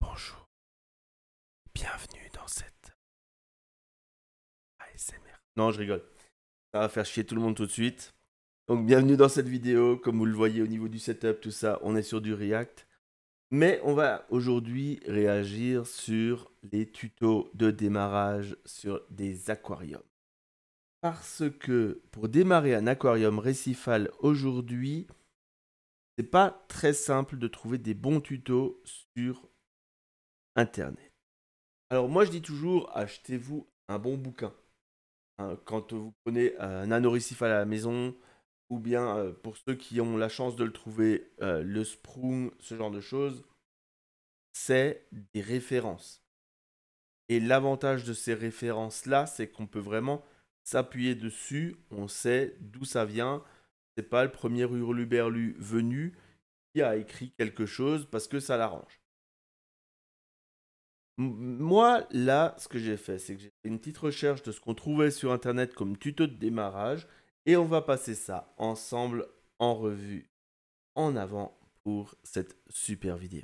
Bonjour, bienvenue dans cette ASMR. Non, je rigole. Ça va faire chier tout le monde tout de suite. Donc bienvenue dans cette vidéo, comme vous le voyez au niveau du setup, tout ça, on est sur du React. Mais on va aujourd'hui réagir sur les tutos de démarrage sur des aquariums. Parce que pour démarrer un aquarium récifal aujourd'hui, c'est pas très simple de trouver des bons tutos sur Internet. Alors moi je dis toujours, achetez-vous un bon bouquin. Hein, quand vous prenez euh, un anoricif à la maison, ou bien euh, pour ceux qui ont la chance de le trouver, euh, le Sprung, ce genre de choses, c'est des références. Et l'avantage de ces références-là, c'est qu'on peut vraiment s'appuyer dessus, on sait d'où ça vient. C'est pas le premier hurluberlu venu qui a écrit quelque chose parce que ça l'arrange. Moi, là, ce que j'ai fait, c'est que j'ai fait une petite recherche de ce qu'on trouvait sur Internet comme tuto de démarrage, et on va passer ça ensemble en revue, en avant pour cette super vidéo.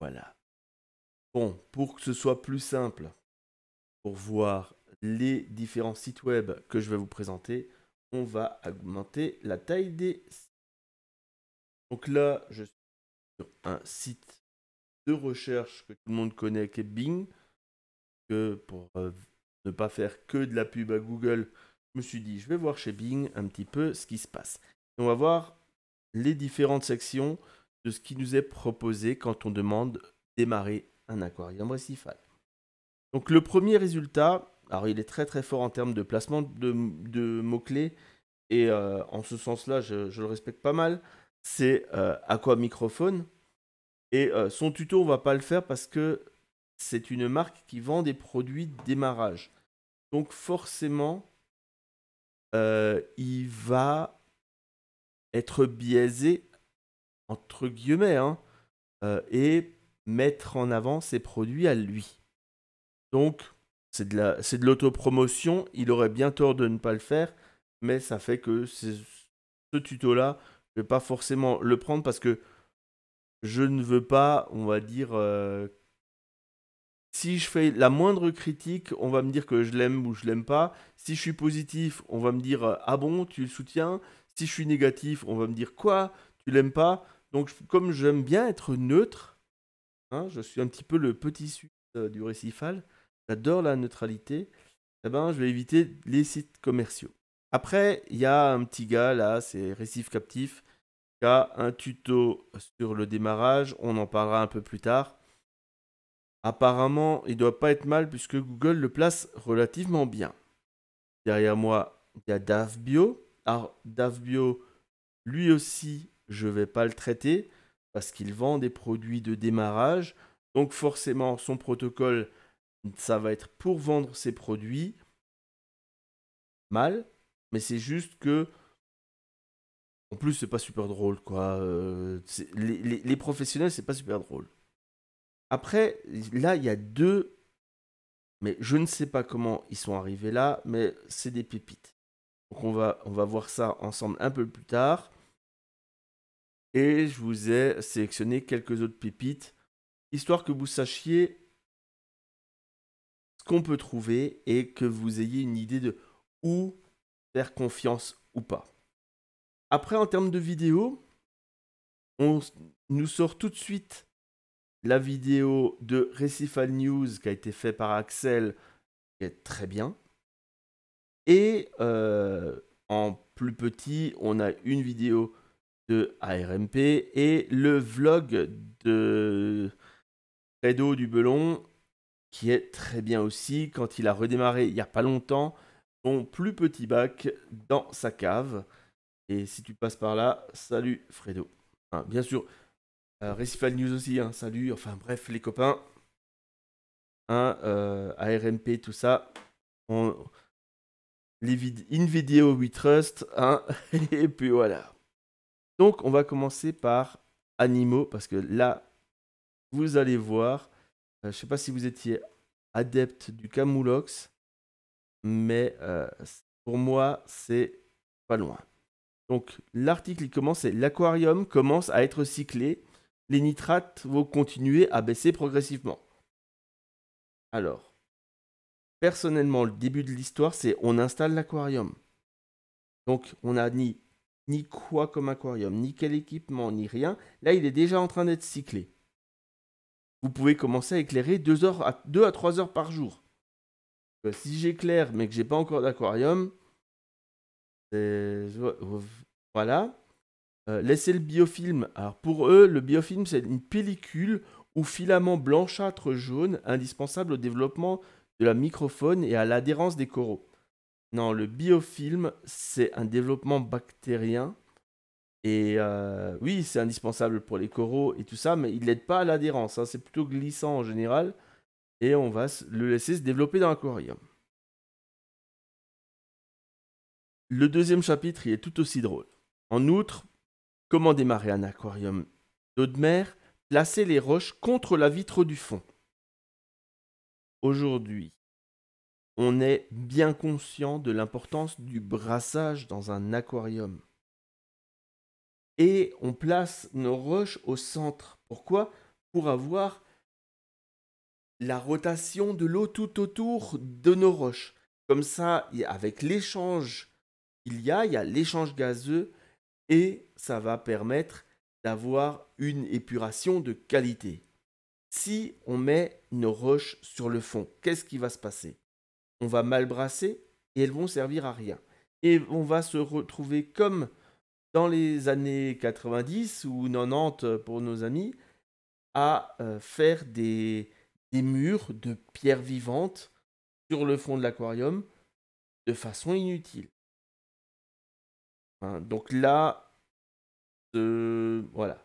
Voilà. Bon, pour que ce soit plus simple, pour voir les différents sites web que je vais vous présenter, on va augmenter la taille des sites. Donc là, je suis sur un site de recherche que tout le monde connaît, qui est Bing. Que pour euh, ne pas faire que de la pub à Google, je me suis dit, je vais voir chez Bing un petit peu ce qui se passe. on va voir les différentes sections de ce qui nous est proposé quand on demande démarrer un aquarium récifal. Donc le premier résultat, alors il est très très fort en termes de placement de, mots-clés, et euh, en ce sens-là, je, le respecte pas mal c'est euh, Aqua Microphone. Et euh, son tuto, on va pas le faire parce que c'est une marque qui vend des produits de démarrage. Donc forcément, euh, il va être biaisé, entre guillemets, hein, et mettre en avant ses produits à lui. Donc, c'est de l'autopromotion, il aurait bien tort de ne pas le faire, mais ça fait que ce tuto-là, je vais pas forcément le prendre parce que je ne veux pas, on va dire, euh, si je fais la moindre critique, on va me dire que je l'aime ou je l'aime pas. Si je suis positif, on va me dire euh, ah bon, tu le soutiens. Si je suis négatif, on va me dire quoi, tu l'aimes pas. Donc comme j'aime bien être neutre, hein, je suis un petit peu le petit suisse euh, du récifal. J'adore la neutralité. Eh ben, je vais éviter les sites commerciaux. Après, il y a un petit gars là, c'est Récif Captif, un tuto sur le démarrage, on en parlera un peu plus tard. Apparemment, il ne doit pas être mal puisque Google le place relativement bien. Derrière moi, il y a DavBio. Alors, DavBio, lui aussi, je ne vais pas le traiter parce qu'il vend des produits de démarrage. Donc forcément, son protocole, ça va être pour vendre ses produits. Mal, mais c'est juste que en plus, c'est pas super drôle, quoi. Euh, les, les, professionnels, c'est pas super drôle. Après, là, il y a deux. Mais je ne sais pas comment ils sont arrivés là, mais c'est des pépites. Donc on va, on va voir ça ensemble un peu plus tard. Et je vous ai sélectionné quelques autres pépites, histoire que vous sachiez ce qu'on peut trouver et que vous ayez une idée de où faire confiance ou pas. Après, en termes de vidéo, on nous sort tout de suite la vidéo de Recifal News qui a été faite par Axel, qui est très bien. Et euh, en plus petit, on a une vidéo de ARMP et le vlog de Redo du Belon qui est très bien aussi quand il a redémarré il n'y a pas longtemps son plus petit bac dans sa cave. Et si tu passes par là, salut Fredo. bien sûr, euh, Recifal News aussi, hein, salut. Enfin bref, les copains. Hein, euh, ARMP, tout ça. On... InVideo, We Trust. Hein, et puis voilà. Donc on va commencer par animaux, parce que là, vous allez voir. Euh, je ne sais pas si vous étiez adepte du Camulox. mais euh, pour moi, c'est pas loin. Donc l'article il commence, c'est l'aquarium commence à être cyclé, les nitrates vont continuer à baisser progressivement. Alors, personnellement, le début de l'histoire, c'est on installe l'aquarium. Donc on n'a ni, ni quoi comme aquarium, ni quel équipement, ni rien. Là, il est déjà en train d'être cyclé. Vous pouvez commencer à éclairer 2 à, 3 heures par jour. Euh, si j'éclaire mais que j'ai pas encore d'aquarium, voilà. Euh, laissez le biofilm. Alors pour eux, le biofilm, c'est une pellicule ou filament blanchâtre jaune indispensable au développement de la microphone et à l'adhérence des coraux. Non, le biofilm, c'est un développement bactérien. Et euh, oui, c'est indispensable pour les coraux et tout ça, mais il n'aide pas à l'adhérence. Hein. C'est plutôt glissant en général. Et on va le laisser se développer dans l'aquarium. Le deuxième chapitre est tout aussi drôle. En outre, comment démarrer un aquarium d'eau de mer Placer les roches contre la vitre du fond. Aujourd'hui, on est bien conscient de l'importance du brassage dans un aquarium. Et on place nos roches au centre. Pourquoi Pour avoir la rotation de l'eau tout autour de nos roches. Comme ça, avec l'échange il y a, il y a l'échange gazeux et ça va permettre d'avoir une épuration de qualité. Si on met nos roches sur le fond, qu'est-ce qui va se passer On va mal brasser et elles vont servir à rien. Et on va se retrouver comme dans les années 90 ou 90 pour nos amis, à euh, faire des, des murs de pierres vivantes sur le fond de l'aquarium de façon inutile. Hein, donc là, euh, voilà.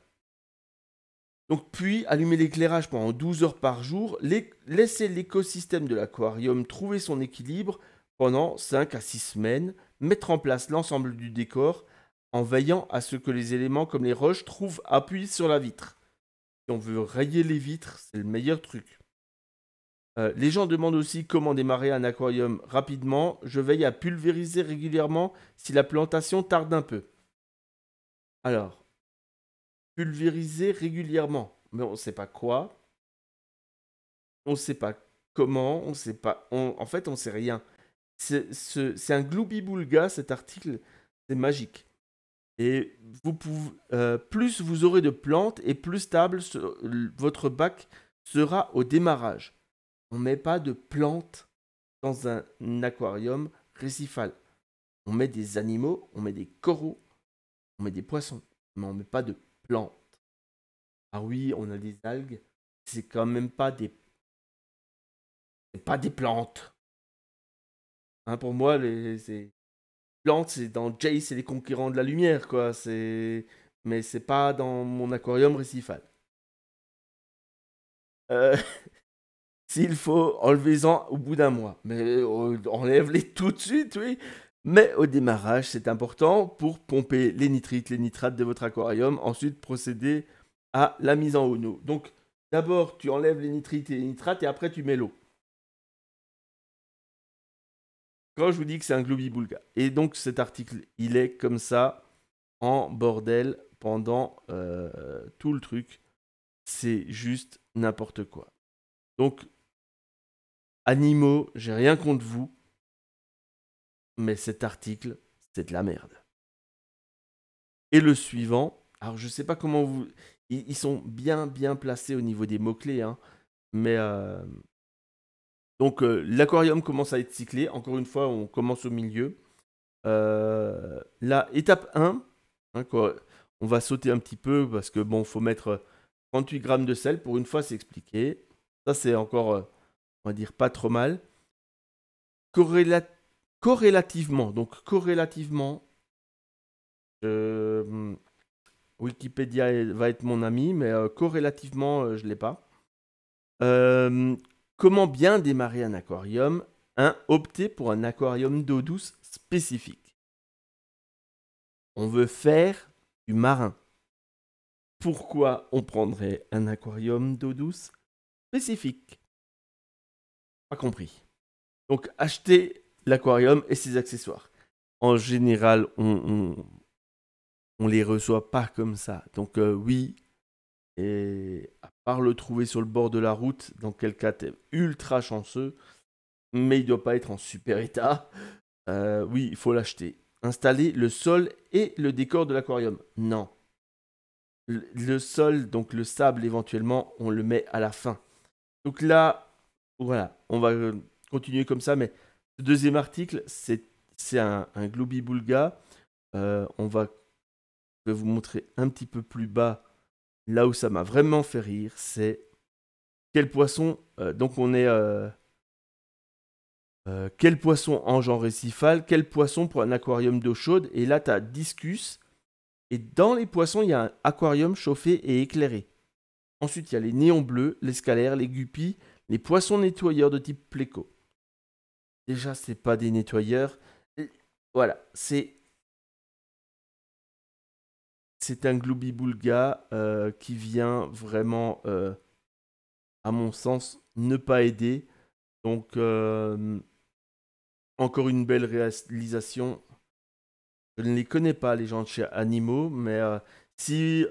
Donc puis, allumer l'éclairage pendant 12 heures par jour, laisser l'écosystème de l'aquarium trouver son équilibre pendant 5 à 6 semaines, mettre en place l'ensemble du décor en veillant à ce que les éléments comme les roches trouvent appui sur la vitre. Si on veut rayer les vitres, c'est le meilleur truc. Euh, les gens demandent aussi comment démarrer un aquarium rapidement. Je veille à pulvériser régulièrement si la plantation tarde un peu. Alors, pulvériser régulièrement. Mais on ne sait pas quoi. On ne sait pas comment. On sait pas. en fait, on ne sait rien. C'est un gloubi-boulga cet article. C'est magique. Et vous euh, plus vous aurez de plantes et plus stable votre bac sera au démarrage on ne met pas de plantes dans un aquarium récifal. On met des animaux, on met des coraux, on met des poissons, mais on ne met pas de plantes. Ah oui, on a des algues, c'est quand même pas des pas des plantes. Hein, pour moi, les, plantes, c'est dans Jay, c'est les conquérants de la lumière, quoi. C'est mais c'est pas dans mon aquarium récifal. Euh... S'il faut, enlevez-en au bout d'un mois. Mais euh, enlève-les tout de suite, oui. Mais au démarrage, c'est important pour pomper les nitrites, les nitrates de votre aquarium. Ensuite, procéder à la mise en eau. Donc, d'abord, tu enlèves les nitrites et les nitrates et après, tu mets l'eau. Quand je vous dis que c'est un gloobie-boulga. Et donc, cet article, il est comme ça, en bordel, pendant euh, tout le truc. C'est juste n'importe quoi. Donc, Animaux, j'ai rien contre vous. Mais cet article, c'est de la merde. Et le suivant, alors je ne sais pas comment vous. Ils, sont bien, bien placés au niveau des mots-clés. Hein, mais. Euh, donc euh, l'aquarium commence à être cyclé. Encore une fois, on commence au milieu. Euh, là, étape 1, hein, quoi, on va sauter un petit peu parce que bon, faut mettre 38 grammes de sel. Pour une fois, c'est expliqué. Ça, c'est encore on va dire pas trop mal. corrélativement, donc corrélativement, euh, Wikipédia va être mon ami, mais euh, corrélativement, euh, je ne l'ai pas. comment bien démarrer un aquarium 1. Hein, opter pour un aquarium d'eau douce spécifique. On veut faire du marin. Pourquoi on prendrait un aquarium d'eau douce spécifique compris. Donc acheter l'aquarium et ses accessoires. En général, on, on, les reçoit pas comme ça. Donc euh, oui, et à part le trouver sur le bord de la route, dans quel cas t'es ultra chanceux, mais il doit pas être en super état. Euh, oui, il faut l'acheter. Installer le sol et le décor de l'aquarium. Non. le sol, donc le sable éventuellement, on le met à la fin. Donc là, voilà, on va euh, continuer comme ça, mais ce deuxième article, c'est un, un euh, on va je vais vous montrer un petit peu plus bas là où ça m'a vraiment fait rire. C'est quel poisson. Euh, donc on est. quel poisson en genre récifal, quel poisson pour un aquarium d'eau chaude. Et là, tu as discus. Et dans les poissons, il y a un aquarium chauffé et éclairé. Ensuite, il y a les néons bleus, les scalaires, les guppies, les poissons nettoyeurs de type Pleco. Déjà, c'est pas des nettoyeurs. voilà, c'est. C'est un gloobie-boulga euh, qui vient vraiment, euh, à mon sens, ne pas aider. Donc, euh, encore une belle réalisation. Je ne les connais pas, les gens de chez Animaux, mais si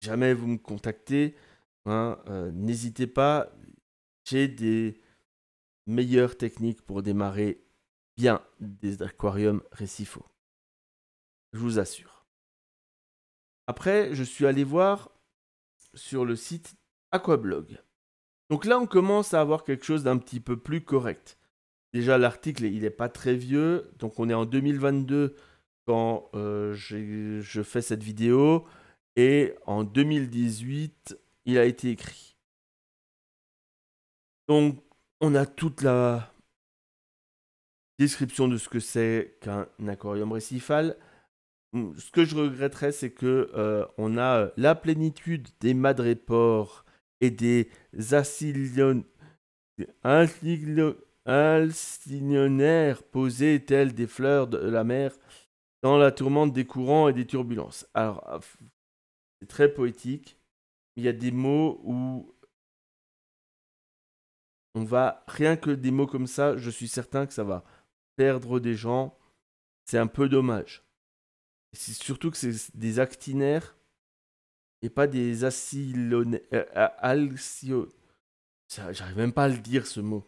jamais vous me contactez, hein, n'hésitez pas j'ai des meilleures techniques pour démarrer bien des aquariums récifaux. Je vous assure. Après, je suis allé voir sur le site Aquablog. Donc là, on commence à avoir quelque chose d'un petit peu plus correct. Déjà, l'article, il n'est pas très vieux. Donc on est en 2022 quand euh, je fais cette vidéo. Et en 2018, il a été écrit. Donc, on a toute la description de ce que c'est qu'un aquarium récifal. Hum, ce que je regretterais, c'est que euh, on a euh, la plénitude des madrépores et des acillionaires posés tels des fleurs de la mer dans la tourmente des courants et des turbulences. Alors, ah, c'est très poétique. Il y a des mots où on va, rien que des mots comme ça, je suis certain que ça va perdre des gens. C'est un peu dommage. C'est surtout que c'est des actinaires et pas des acylonaires. Euh, j'arrive même pas à le dire ce mot.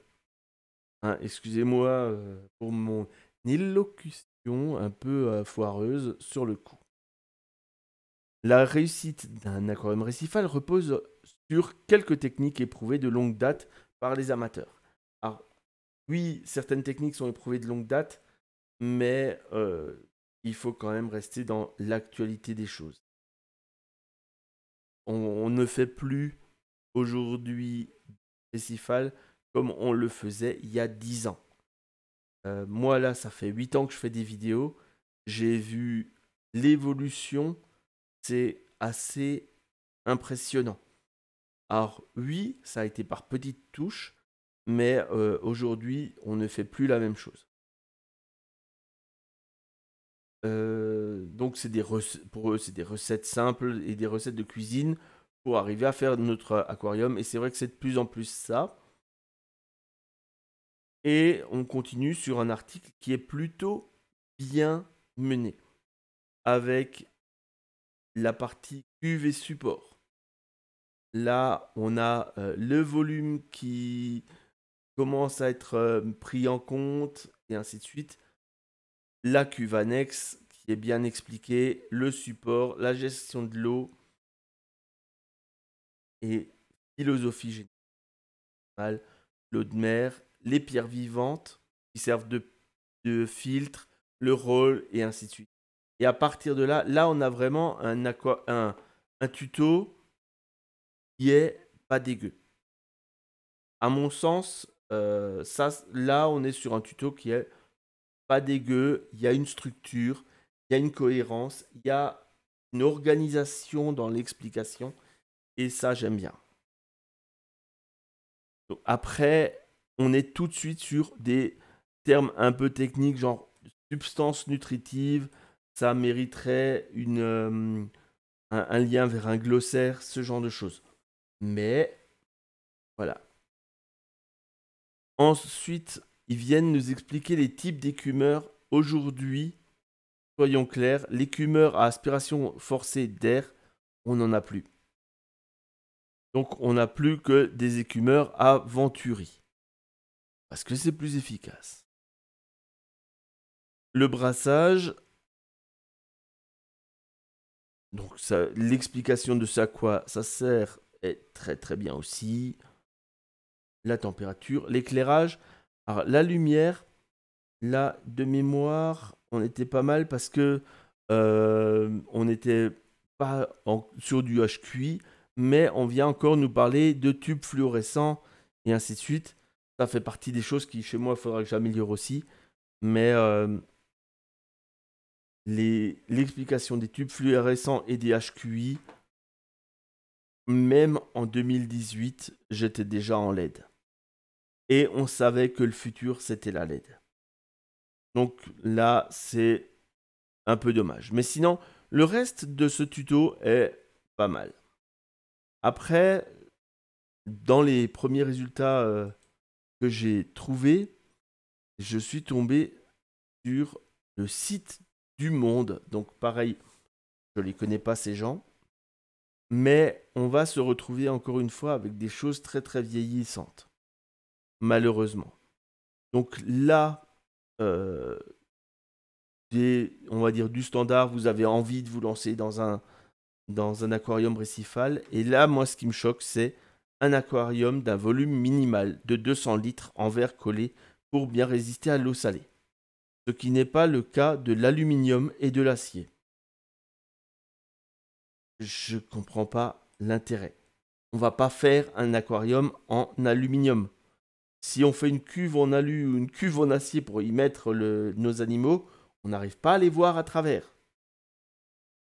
Hein, excusez-moi euh, pour mon élocution un peu euh, foireuse sur le coup. La réussite d'un aquarium récifal repose sur quelques techniques éprouvées de longue date par les amateurs. Alors, oui, certaines techniques sont éprouvées de longue date, mais euh, il faut quand même rester dans l'actualité des choses. On, ne fait plus aujourd'hui festival comme on le faisait il y a 10 ans. Euh, moi, là, ça fait 8 ans que je fais des vidéos. J'ai vu l'évolution. C'est assez impressionnant. Alors oui, ça a été par petites touches, mais euh, aujourd'hui, on ne fait plus la même chose. Euh, donc c'est des pour eux, c'est des recettes simples et des recettes de cuisine pour arriver à faire notre aquarium. Et c'est vrai que c'est de plus en plus ça. Et on continue sur un article qui est plutôt bien mené, avec la partie UV support. Là, on a euh, le volume qui commence à être euh, pris en compte et ainsi de suite. La cuve annexe qui est bien expliquée, le support, la gestion de l'eau et philosophie générale, l'eau de mer, les pierres vivantes qui servent de, filtre, le rôle et ainsi de suite. Et à partir de là, là on a vraiment un, aqua, un, un tuto est pas dégueu. À mon sens, euh, ça, là, on est sur un tuto qui est pas dégueu. Il y a une structure, il y a une cohérence, il y a une organisation dans l'explication. Et ça, j'aime bien. après, on est tout de suite sur des termes un peu techniques, genre substance nutritive, ça mériterait une, euh, un, un lien vers un glossaire, ce genre de choses. Mais voilà. Ensuite, ils viennent nous expliquer les types d'écumeurs. Aujourd'hui, soyons clairs, l'écumeur à aspiration forcée d'air, on n'en a plus. Donc on n'a plus que des écumeurs à Venturi. Parce que c'est plus efficace. Le brassage. Donc l'explication de à quoi ça sert très très bien aussi. La température, l'éclairage. Alors la lumière, là de mémoire, on était pas mal parce que euh, on n'était pas sur du HQI, mais on vient encore nous parler de tubes fluorescents et ainsi de suite. Ça fait partie des choses qui chez moi il faudra que j'améliore aussi. Mais euh, les l'explication des tubes fluorescents et des HQI, même en 2018, j'étais déjà en LED. Et on savait que le futur, c'était la LED. Donc là, c'est un peu dommage. Mais sinon, le reste de ce tuto est pas mal. Après, dans les premiers résultats euh, que j'ai trouvés, je suis tombé sur le site du monde. Donc pareil, je ne les connais pas ces gens. Mais on va se retrouver encore une fois avec des choses très très vieillissantes, malheureusement. Donc là, euh, on va dire du standard, vous avez envie de vous lancer dans un, dans un aquarium récifal. Et là, moi, ce qui me choque, c'est un aquarium d'un volume minimal de 200 litres en verre collé pour bien résister à l'eau salée. Ce qui n'est pas le cas de l'aluminium et de l'acier je comprends pas l'intérêt. On va pas faire un aquarium en aluminium. Si on fait une cuve en alu ou une cuve en acier pour y mettre nos animaux, on n'arrive pas à les voir à travers.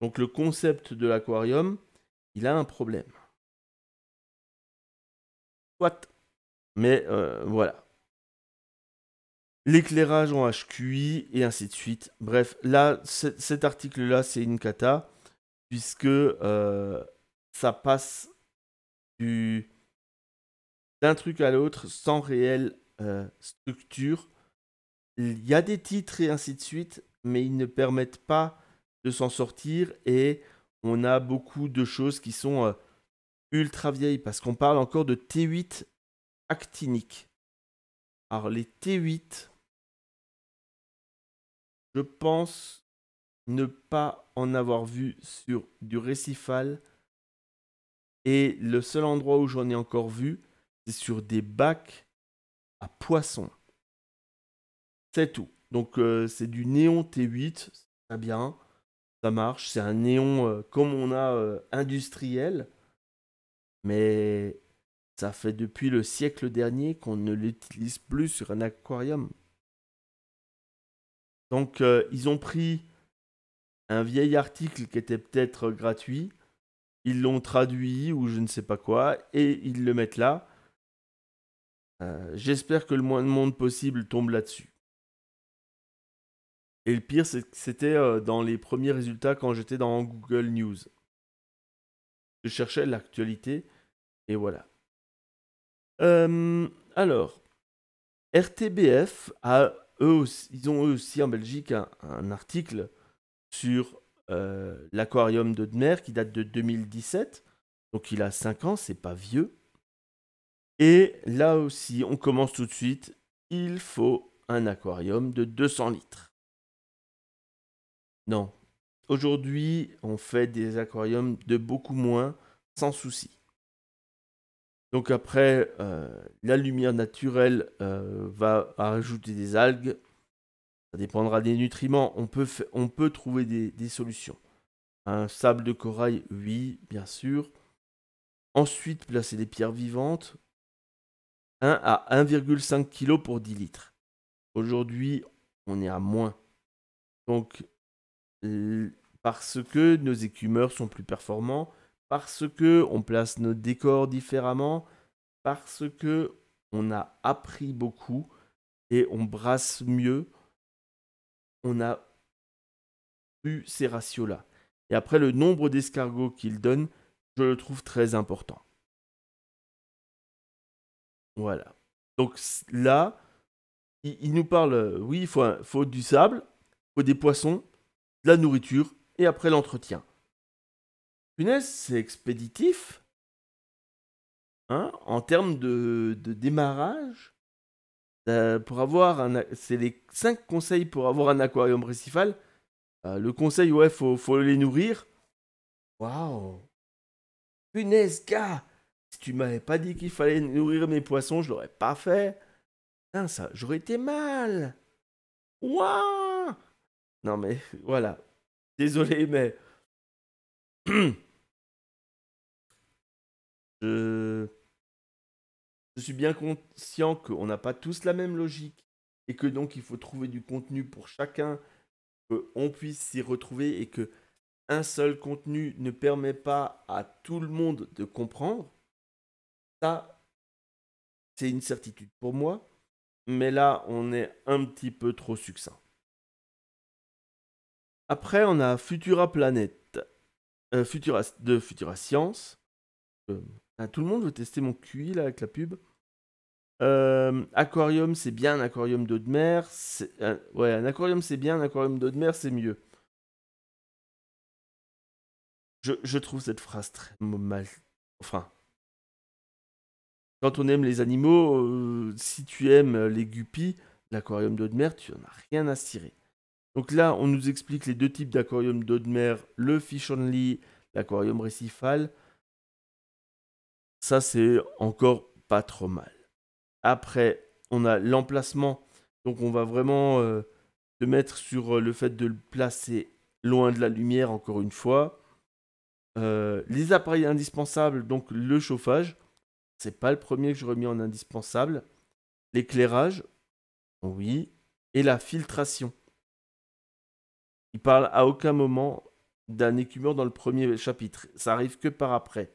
Donc le concept de l'aquarium, il a un problème. Quoi Mais euh, voilà. L'éclairage en HQI et ainsi de suite. Bref, là, cet article-là, c'est une cata puisque euh, ça passe du d'un truc à l'autre sans réelle euh, structure. Il y a des titres et ainsi de suite, mais ils ne permettent pas de s'en sortir et on a beaucoup de choses qui sont euh, ultra vieilles parce qu'on parle encore de T8 actinique. Alors les T8, je pense ne pas en avoir vu sur du récifal. Et le seul endroit où j'en ai encore vu, c'est sur des bacs à poissons. C'est tout. Donc euh, c'est du néon T8, ça bien, ça marche. C'est un néon euh, comme on a euh, industriel, mais ça fait depuis le siècle dernier qu'on ne l'utilise plus sur un aquarium. Donc ils ont pris un vieil article qui était peut-être gratuit. Ils l'ont traduit ou je ne sais pas quoi et ils le mettent là. Euh, j'espère que le moins de monde possible tombe là-dessus. Et le pire, c'était euh, dans les premiers résultats quand j'étais dans Google News. Je cherchais l'actualité et voilà. Euh, alors, RTBF a ils ont eux aussi en Belgique un article sur euh, l'aquarium de mer qui date de 2017. Donc il a 5 ans, c'est pas vieux. Et là aussi, on commence tout de suite. Il faut un aquarium de 200 litres. Non. Aujourd'hui, on fait des aquariums de beaucoup moins, sans souci. Donc après, euh, la lumière naturelle euh, va ajouter des algues, ça dépendra des nutriments. On peut, on peut trouver des, solutions. Un sable de corail, oui, bien sûr. Ensuite, placer des pierres vivantes. 1 à 1,5 kg pour 10 litres. Aujourd'hui, on est à moins. Donc, parce que nos écumeurs sont plus performants, parce que on place nos décors différemment, parce que on a appris beaucoup et on brasse mieux, on a eu ces ratios-là. Et après, le nombre d'escargots qu'il donne, je le trouve très important. Voilà. Donc là, il, nous parle, euh, oui, il faut, du sable, il faut des poissons, de la nourriture, et après l'entretien. Punaise, c'est expéditif. Hein en termes de démarrage, euh, pour avoir un, c'est les 5 conseils pour avoir un aquarium récifal. Euh, le conseil, ouais, faut, faut les nourrir. Waouh Punaise, gars Si tu m'avais pas dit qu'il fallait nourrir mes poissons, je l'aurais pas fait. Putain, ça, j'aurais été mal. Waouh Non, mais voilà. Désolé, mais. je. Je suis bien conscient qu'on n'a pas tous la même logique et que donc il faut trouver du contenu pour chacun, qu'on puisse s'y retrouver et que un seul contenu ne permet pas à tout le monde de comprendre. Ça, c'est une certitude pour moi. Mais là, on est un petit peu trop succinct. Après, on a Futura Planète, euh, Futura, de Futura Science, euh, tout le monde veut tester mon QI avec la pub. Euh, aquarium, c'est bien, un aquarium d'eau de mer. Euh, ouais, un aquarium, c'est bien, un aquarium d'eau de mer, c'est mieux. Je, trouve cette phrase très mal. Enfin. Quand on aime les animaux, euh, si tu aimes les guppies, l'aquarium d'eau de mer, tu n'en as rien à cirer. Donc là, on nous explique les deux types d'aquarium d'eau de mer, le fish only, l'aquarium récifal. Ça, c'est encore pas trop mal. Après, on a l'emplacement. Donc, on va vraiment le euh, mettre sur euh, le fait de le placer loin de la lumière, encore une fois. Euh, les appareils indispensables, donc le chauffage, c'est pas le premier que je remis en indispensable. L'éclairage, oui, et la filtration. Il parle à aucun moment d'un écumeur dans le premier chapitre. Ça arrive que par après.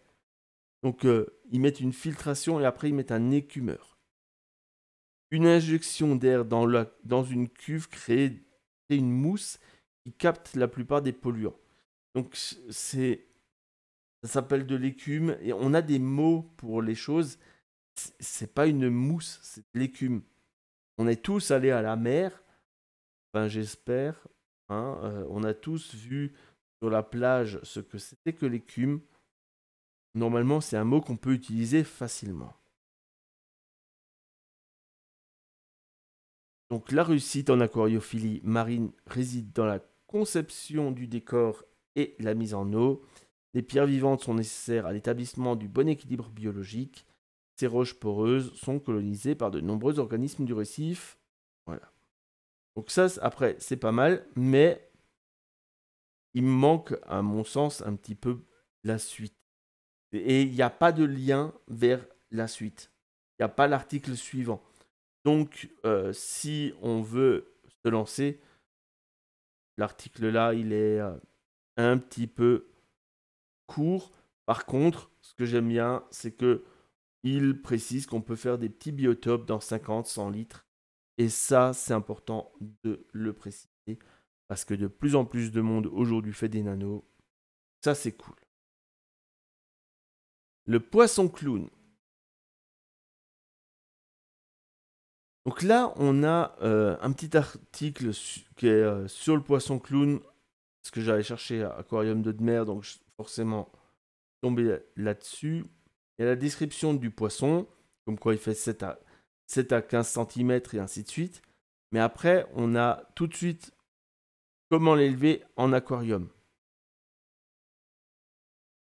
Donc euh, ils mettent une filtration et après ils mettent un écumeur. Une injection d'air dans, dans une cuve crée, une mousse qui capte la plupart des polluants. Donc c'est ça s'appelle de l'écume et on a des mots pour les choses. C'est pas une mousse, c'est de l'écume. On est tous allés à la mer, enfin j'espère. Hein, euh, on a tous vu sur la plage ce que c'était que l'écume. Normalement, c'est un mot qu'on peut utiliser facilement. Donc la réussite en aquariophilie marine réside dans la conception du décor et la mise en eau. Les pierres vivantes sont nécessaires à l'établissement du bon équilibre biologique. Ces roches poreuses sont colonisées par de nombreux organismes du récif. Voilà. Donc ça, après, c'est pas mal, mais il me manque, à mon sens, un petit peu la suite. Et il n'y a pas de lien vers la suite. Il n'y a pas l'article suivant. Donc, euh, si on veut se lancer, l'article là, il est euh, un petit peu court. Par contre, ce que j'aime bien, c'est que il précise qu'on peut faire des petits biotopes dans 50, 100 litres. Et ça, c'est important de le préciser parce que de plus en plus de monde aujourd'hui fait des nanos. Ça, c'est cool. Le poisson clown. Donc là, on a euh, un petit article qui est euh, sur le poisson clown. Parce que j'avais cherché à Aquarium de mer, donc je forcément tombé là-dessus. Il y a la description du poisson, comme quoi il fait 7 à, 7 à 15 cm et ainsi de suite. Mais après, on a tout de suite comment l'élever en aquarium.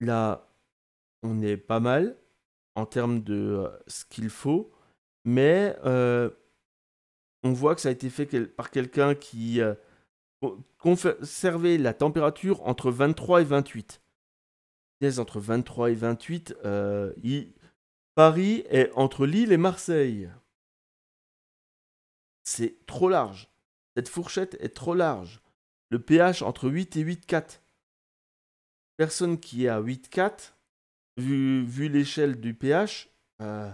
La on est pas mal en termes de euh, ce qu'il faut, mais euh, on voit que ça a été fait par quelqu'un qui euh, conservait la température entre 23 et 28. Entre 23 et 28, Paris est entre Lille et Marseille. C'est trop large. Cette fourchette est trop large. Le pH entre 8 et 8,4. Personne qui est à 8,4 vu, l'échelle du pH, euh,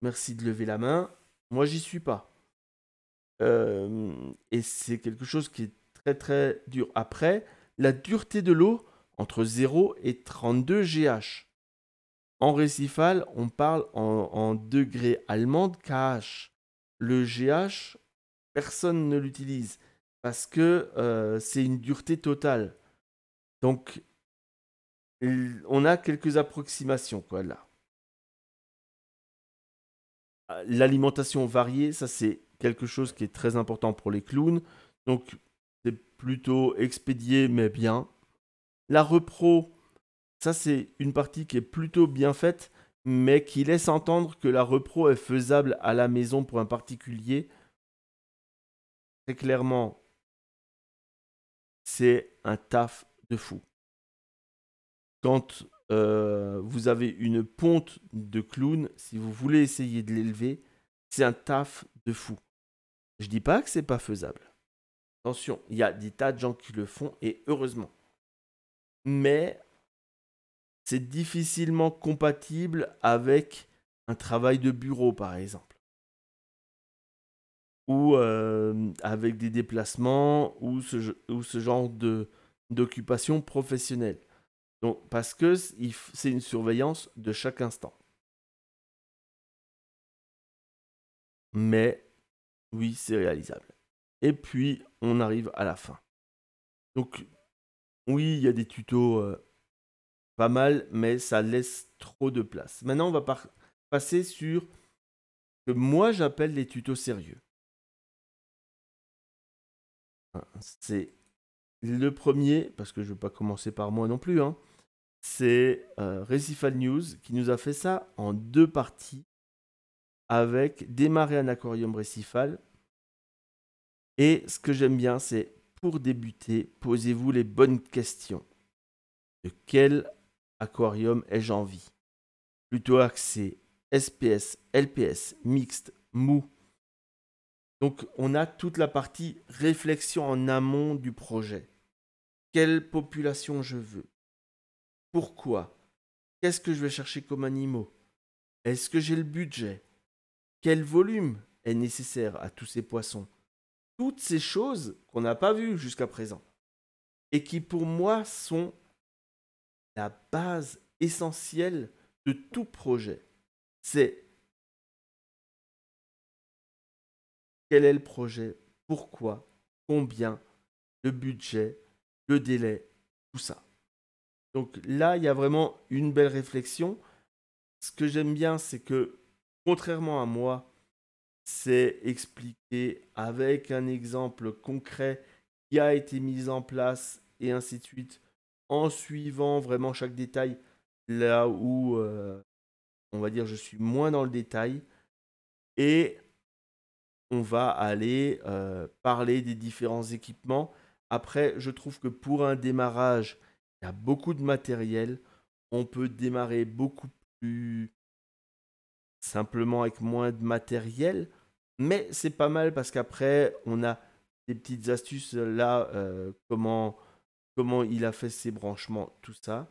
merci de lever la main, moi j'y suis pas. Euh, et c'est quelque chose qui est très très dur. Après, la dureté de l'eau entre 0 et 32 GH. En récifal, on parle en, degré degrés allemands de KH. Le GH, personne ne l'utilise parce que euh, c'est une dureté totale. Donc on a quelques approximations, quoi, là. L'alimentation variée, ça c'est quelque chose qui est très important pour les clowns. Donc c'est plutôt expédié mais bien. La repro, ça c'est une partie qui est plutôt bien faite, mais qui laisse entendre que la repro est faisable à la maison pour un particulier. Très clairement, c'est un taf de fou quand euh, vous avez une ponte de clown, si vous voulez essayer de l'élever, c'est un taf de fou. Je dis pas que c'est pas faisable. Attention, il y a des tas de gens qui le font et heureusement. Mais c'est difficilement compatible avec un travail de bureau, par exemple. Ou euh, avec des déplacements ou ce, ou ce genre d'occupation professionnelle. Donc, parce que c'est une surveillance de chaque instant. Mais oui, c'est réalisable. Et puis, on arrive à la fin. Donc, oui, il y a des tutos euh, pas mal, mais ça laisse trop de place. Maintenant, on va passer sur que moi j'appelle les tutos sérieux. Hein, c'est le premier, parce que je ne vais pas commencer par moi non plus. Hein c'est euh, Recifal News qui nous a fait ça en deux parties avec démarrer un aquarium récifal. Et ce que j'aime bien, c'est pour débuter, posez-vous les bonnes questions. De quel aquarium ai-je envie Plutôt axé SPS, LPS, mixte, mou. Donc on a toute la partie réflexion en amont du projet. Quelle population je veux pourquoi Qu'est-ce que je vais chercher comme animaux Est-ce que j'ai le budget Quel volume est nécessaire à tous ces poissons Toutes ces choses qu'on n'a pas vues jusqu'à présent et qui pour moi sont la base essentielle de tout projet. C'est quel est le projet, pourquoi, combien, le budget, le délai, tout ça. Donc là, il y a vraiment une belle réflexion. Ce que j'aime bien, c'est que, contrairement à moi, c'est expliqué avec un exemple concret qui a été mis en place et ainsi de suite, en suivant vraiment chaque détail là où, euh, on va dire, je suis moins dans le détail. Et on va aller euh, parler des différents équipements. Après, je trouve que pour un démarrage, il y a beaucoup de matériel. On peut démarrer beaucoup plus simplement avec moins de matériel. Mais c'est pas mal parce qu'après, on a des petites astuces euh, là, euh, comment, comment il a fait ses branchements, tout ça.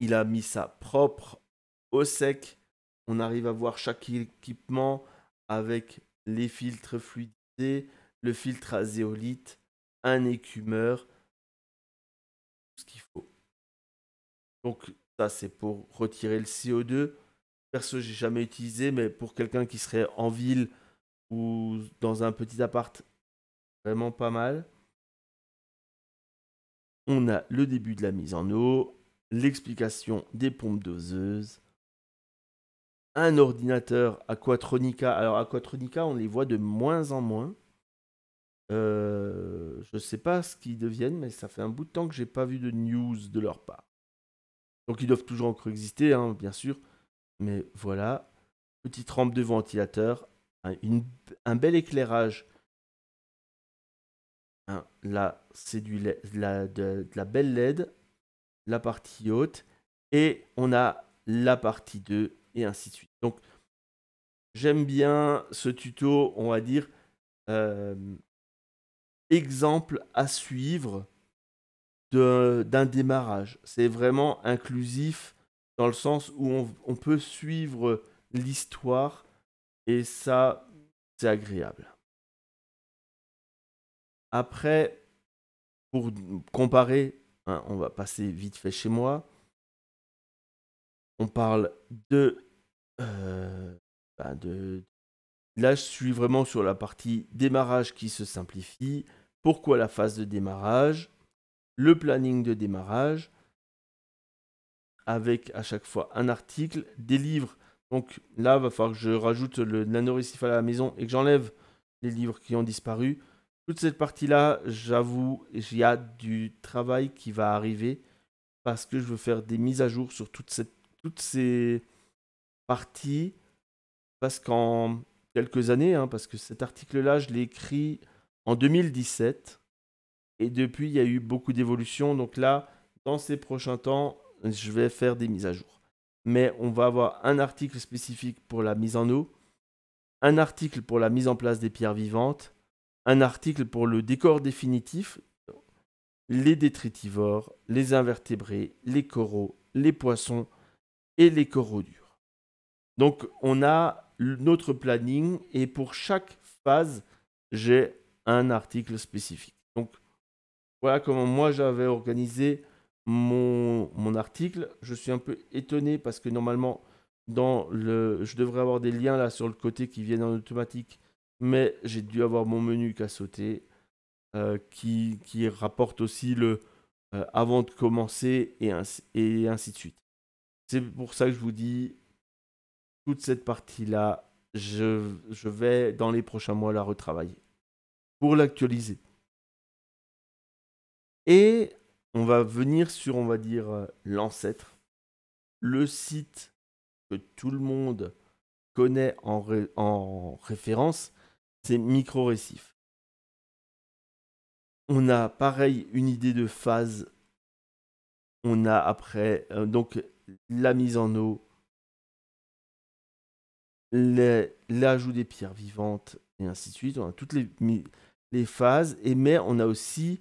Il a mis sa propre au sec. On arrive à voir chaque équipement avec les filtres fluidité, le filtre à zéolite, un écumeur, ce qu'il faut. Donc ça c'est pour retirer le CO2. Perso, j'ai jamais utilisé, mais pour quelqu'un qui serait en ville ou dans un petit appart, vraiment pas mal. On a le début de la mise en eau, l'explication des pompes doseuses, un ordinateur Aquatronica. Alors Aquatronica, on les voit de moins en moins. Euh, je ne sais pas ce qu'ils deviennent, mais ça fait un bout de temps que j'ai pas vu de news de leur part. Donc ils doivent toujours encore exister, hein, bien sûr. Mais voilà, petite rampe de ventilateur, un, bel éclairage. là, c'est du la, de, la belle LED, la partie haute, et on a la partie 2, et ainsi de suite. Donc, j'aime bien ce tuto, on va dire. Euh, exemple à suivre d'un démarrage. C'est vraiment inclusif dans le sens où on, peut suivre l'histoire et ça, c'est agréable. Après, pour comparer, hein, on va passer vite fait chez moi. On parle de, euh, bah, de... Là, je suis vraiment sur la partie démarrage qui se simplifie. Pourquoi la phase de démarrage Le planning de démarrage avec à chaque fois un article, des livres. Donc là, va falloir que je rajoute le nano-récif à la maison et que j'enlève les livres qui ont disparu. Toute cette partie-là, j'avoue, il y a du travail qui va arriver parce que je veux faire des mises à jour sur toutes ces parties. Parce qu'en quelques années, hein, parce que cet article-là, je l'ai écrit en 2017. Et depuis, il y a eu beaucoup d'évolutions. Donc là, dans ces prochains temps, je vais faire des mises à jour. Mais on va avoir un article spécifique pour la mise en eau, un article pour la mise en place des pierres vivantes, un article pour le décor définitif, les détritivores, les invertébrés, les coraux, les poissons et les coraux durs. Donc on a notre planning et pour chaque phase, j'ai un article spécifique. Donc voilà comment moi j'avais organisé mon, mon, article. Je suis un peu étonné parce que normalement dans le, je devrais avoir des liens là sur le côté qui viennent en automatique, mais j'ai dû avoir mon menu qui a sauté, euh, qui, qui, rapporte aussi le euh, avant de commencer et ainsi, et ainsi de suite. C'est pour ça que je vous dis, toute cette partie-là, je, je vais dans les prochains mois la retravailler pour l'actualiser. Et on va venir sur, on va dire, l'ancêtre, le site que tout le monde connaît en, référence, c'est Micro Récif. On a pareil une idée de phase. On a après euh, donc la mise en eau, l'ajout des pierres vivantes et ainsi de suite. On a toutes les, les phases, et mais on a aussi,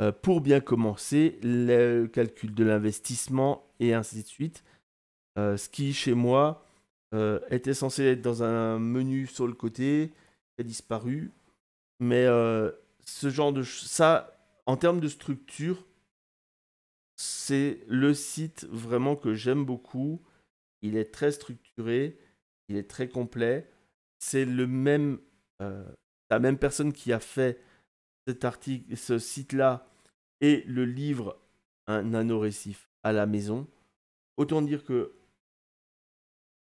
euh, pour bien commencer, le calcul de l'investissement et ainsi de suite. Euh, ce qui, chez moi, euh, était censé être dans un menu sur le côté, qui a disparu. Mais ce genre de... Ça, en termes de structure, c'est le site vraiment que j'aime beaucoup. Il est très structuré, il est très complet. C'est le même, la même personne qui a fait cet article, ce site-là et le livre Un nano-récif à la maison. Autant dire que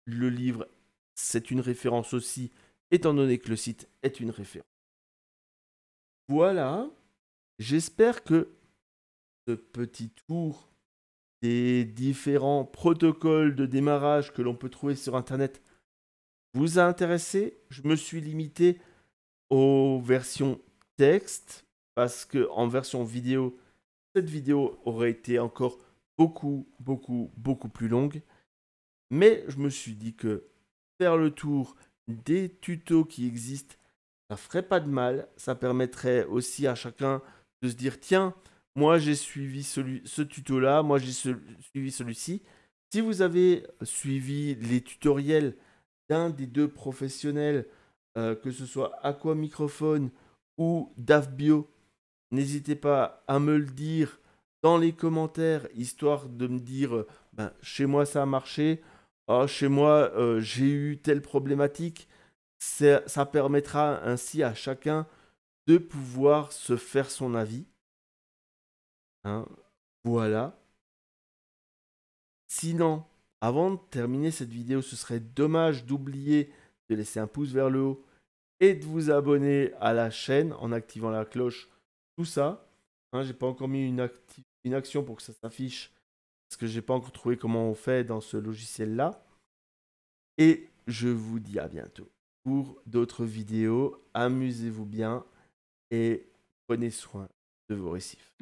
le livre, c'est une référence aussi, étant donné que le site est une référence. Voilà, j'espère que ce petit tour des différents protocoles de démarrage que l'on peut trouver sur Internet vous a intéressé. Je me suis limité aux versions texte parce que en version vidéo, cette vidéo aurait été encore beaucoup, beaucoup, beaucoup plus longue. Mais je me suis dit que faire le tour des tutos qui existent, ça ferait pas de mal. Ça permettrait aussi à chacun de se dire tiens, moi j'ai suivi celui, ce tuto-là, moi j'ai suivi celui-ci. Si vous avez suivi les tutoriels d'un des deux professionnels, euh, que ce soit Aquamicrophone Microphone ou Bio, n'hésitez pas à me le dire dans les commentaires, histoire de me dire euh, ben, chez moi ça a marché, oh, chez moi euh, j'ai eu telle problématique. Ça, permettra ainsi à chacun de pouvoir se faire son avis. Hein, voilà. Sinon, avant de terminer cette vidéo, ce serait dommage d'oublier de laisser un pouce vers le haut et de vous abonner à la chaîne en activant la cloche. Tout ça. Hein, j'ai pas encore mis une, une action pour que ça s'affiche parce que j'ai pas encore trouvé comment on fait dans ce logiciel là. Et je vous dis à bientôt pour d'autres vidéos. Amusez-vous bien et prenez soin de vos récifs.